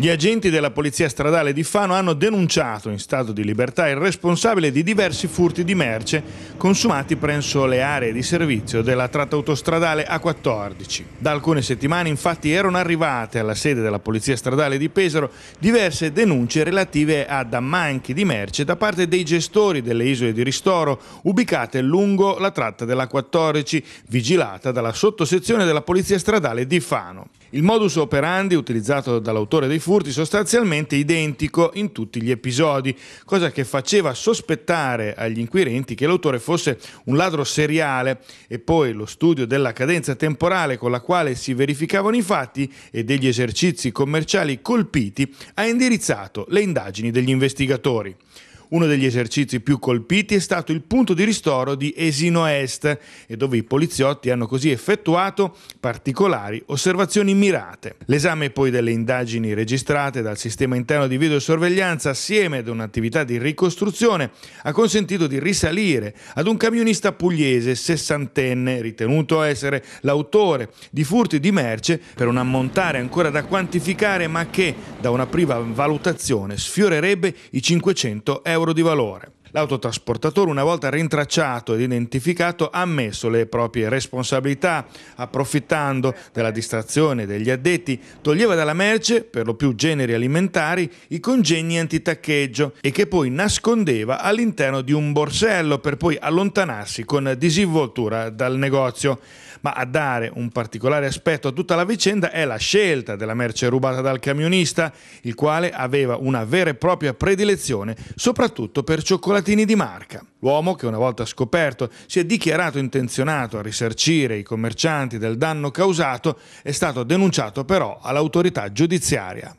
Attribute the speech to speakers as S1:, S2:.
S1: Gli agenti della Polizia Stradale di Fano hanno denunciato in stato di libertà il responsabile di diversi furti di merce consumati presso le aree di servizio della tratta autostradale A14. Da alcune settimane infatti erano arrivate alla sede della Polizia Stradale di Pesaro diverse denunce relative ad ammanchi di merce da parte dei gestori delle isole di ristoro ubicate lungo la tratta della A14, vigilata dalla sottosezione della Polizia Stradale di Fano. Il modus operandi utilizzato dall'autore dei furti sostanzialmente identico in tutti gli episodi, cosa che faceva sospettare agli inquirenti che l'autore fosse un ladro seriale e poi lo studio della cadenza temporale con la quale si verificavano i fatti e degli esercizi commerciali colpiti ha indirizzato le indagini degli investigatori. Uno degli esercizi più colpiti è stato il punto di ristoro di Esino Est e dove i poliziotti hanno così effettuato particolari osservazioni mirate. L'esame poi delle indagini registrate dal sistema interno di videosorveglianza assieme ad un'attività di ricostruzione ha consentito di risalire ad un camionista pugliese sessantenne ritenuto essere l'autore di furti di merce per un ammontare ancora da quantificare ma che da una prima valutazione sfiorerebbe i 500 euro euro di valore. L'autotrasportatore, una volta rintracciato ed identificato, ha ammesso le proprie responsabilità, approfittando della distrazione degli addetti, toglieva dalla merce, per lo più generi alimentari, i congegni antitaccheggio e che poi nascondeva all'interno di un borsello per poi allontanarsi con disinvoltura dal negozio. Ma a dare un particolare aspetto a tutta la vicenda è la scelta della merce rubata dal camionista, il quale aveva una vera e propria predilezione, soprattutto per cioccolati cioccolatini di marca. L'uomo, che una volta scoperto si è dichiarato intenzionato a risarcire i commercianti del danno causato, è stato denunciato però all'autorità giudiziaria.